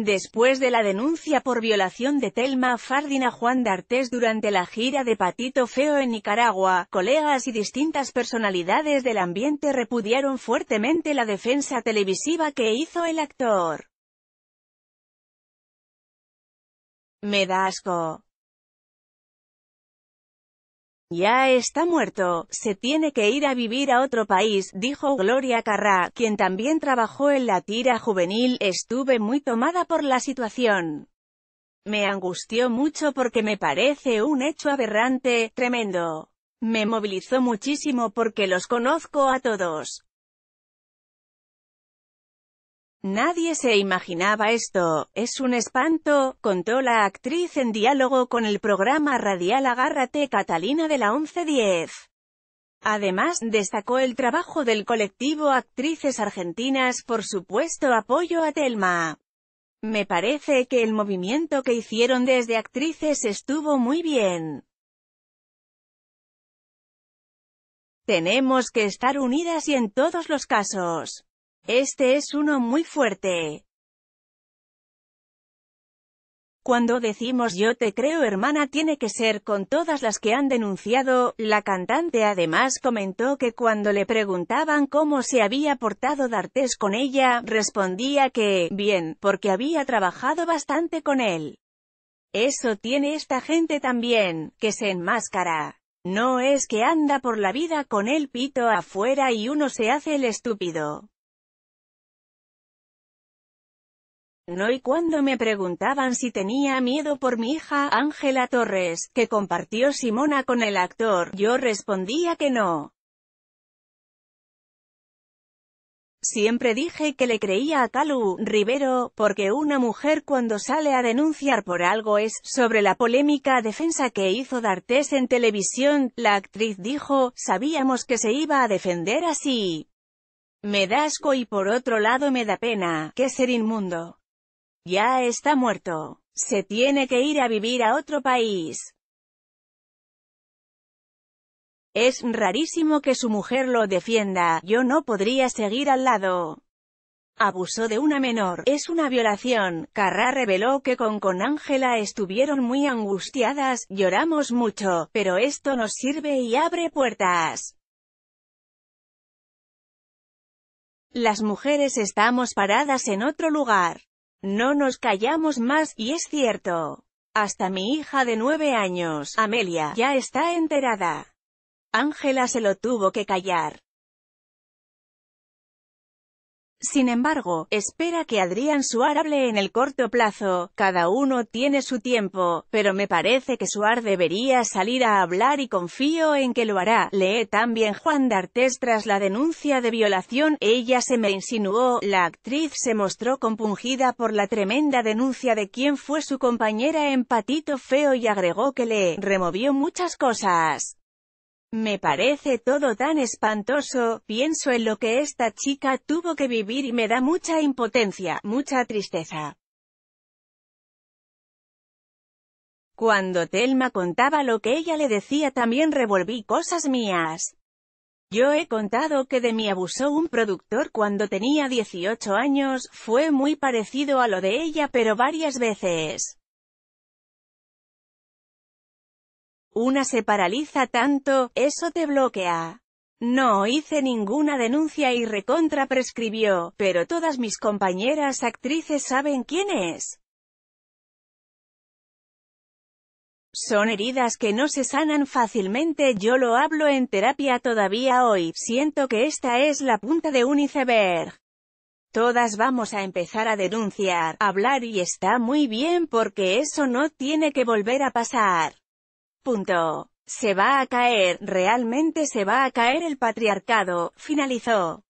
Después de la denuncia por violación de Telma Fardina a Juan D'Artes durante la gira de Patito Feo en Nicaragua, colegas y distintas personalidades del ambiente repudiaron fuertemente la defensa televisiva que hizo el actor. Me da asco. Ya está muerto, se tiene que ir a vivir a otro país, dijo Gloria Carrá, quien también trabajó en la tira juvenil, estuve muy tomada por la situación. Me angustió mucho porque me parece un hecho aberrante, tremendo. Me movilizó muchísimo porque los conozco a todos. Nadie se imaginaba esto, es un espanto, contó la actriz en diálogo con el programa radial Agárrate Catalina de la 1110. Además, destacó el trabajo del colectivo Actrices Argentinas por supuesto apoyo a Telma. Me parece que el movimiento que hicieron desde actrices estuvo muy bien. Tenemos que estar unidas y en todos los casos. Este es uno muy fuerte. Cuando decimos yo te creo hermana tiene que ser con todas las que han denunciado, la cantante además comentó que cuando le preguntaban cómo se había portado D'Artes con ella, respondía que, bien, porque había trabajado bastante con él. Eso tiene esta gente también, que se enmascara. No es que anda por la vida con el pito afuera y uno se hace el estúpido. No y cuando me preguntaban si tenía miedo por mi hija, Ángela Torres, que compartió Simona con el actor, yo respondía que no. Siempre dije que le creía a Calu Rivero, porque una mujer cuando sale a denunciar por algo es, sobre la polémica defensa que hizo D'Artes en televisión, la actriz dijo, sabíamos que se iba a defender así. Me da asco y por otro lado me da pena, que ser inmundo. Ya está muerto. Se tiene que ir a vivir a otro país. Es rarísimo que su mujer lo defienda, yo no podría seguir al lado. Abusó de una menor, es una violación. Carrá reveló que con con Ángela estuvieron muy angustiadas, lloramos mucho, pero esto nos sirve y abre puertas. Las mujeres estamos paradas en otro lugar. No nos callamos más, y es cierto. Hasta mi hija de nueve años, Amelia, ya está enterada. Ángela se lo tuvo que callar. Sin embargo, espera que Adrián Suar hable en el corto plazo, cada uno tiene su tiempo, pero me parece que Suar debería salir a hablar y confío en que lo hará. Lee también Juan D'Artes tras la denuncia de violación, ella se me insinuó, la actriz se mostró compungida por la tremenda denuncia de quien fue su compañera en Patito Feo y agregó que le removió muchas cosas. Me parece todo tan espantoso, pienso en lo que esta chica tuvo que vivir y me da mucha impotencia, mucha tristeza. Cuando Telma contaba lo que ella le decía también revolví cosas mías. Yo he contado que de mí abusó un productor cuando tenía 18 años, fue muy parecido a lo de ella pero varias veces. Una se paraliza tanto, eso te bloquea. No hice ninguna denuncia y recontra prescribió, pero todas mis compañeras actrices saben quién es. Son heridas que no se sanan fácilmente, yo lo hablo en terapia todavía hoy, siento que esta es la punta de un iceberg. Todas vamos a empezar a denunciar, hablar y está muy bien porque eso no tiene que volver a pasar. Punto. Se va a caer, realmente se va a caer el patriarcado, finalizó.